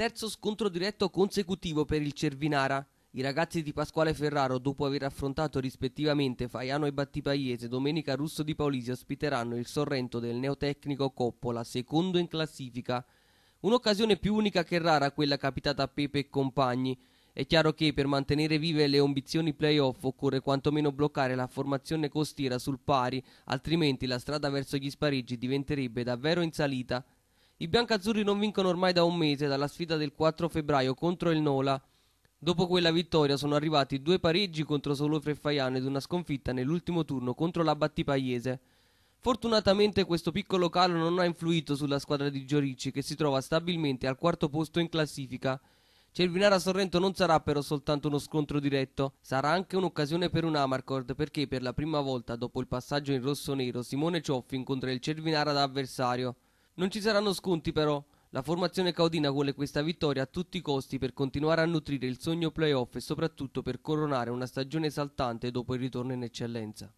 Terzo scontro diretto consecutivo per il Cervinara. I ragazzi di Pasquale Ferraro, dopo aver affrontato rispettivamente Faiano e Battipaiese, domenica Russo di Paolisi ospiteranno il Sorrento del neotecnico Coppola, secondo in classifica. Un'occasione più unica che rara quella capitata a Pepe e compagni. È chiaro che per mantenere vive le ambizioni playoff occorre quantomeno bloccare la formazione costiera sul pari, altrimenti la strada verso gli spareggi diventerebbe davvero in salita. I biancazzurri non vincono ormai da un mese dalla sfida del 4 febbraio contro il Nola. Dopo quella vittoria sono arrivati due pareggi contro solo e ed una sconfitta nell'ultimo turno contro la Battipagliese. Fortunatamente questo piccolo calo non ha influito sulla squadra di Gioricci che si trova stabilmente al quarto posto in classifica. Cervinara Sorrento non sarà però soltanto uno scontro diretto, sarà anche un'occasione per un Amarcord perché per la prima volta dopo il passaggio in rosso-nero Simone Cioffi incontra il Cervinara da avversario. Non ci saranno sconti però. La formazione caudina vuole questa vittoria a tutti i costi per continuare a nutrire il sogno playoff e soprattutto per coronare una stagione esaltante dopo il ritorno in eccellenza.